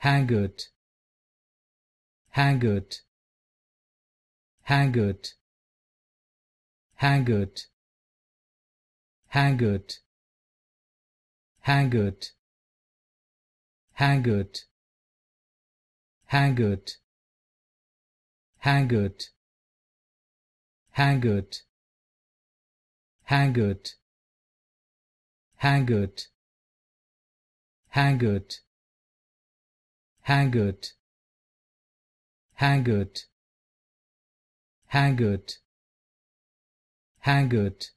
haggard haggard haggard haggard haggard haggard haggard haggard haggard haggard haggard haggard haggard Hangout. Hangout. Hangout. Hangout.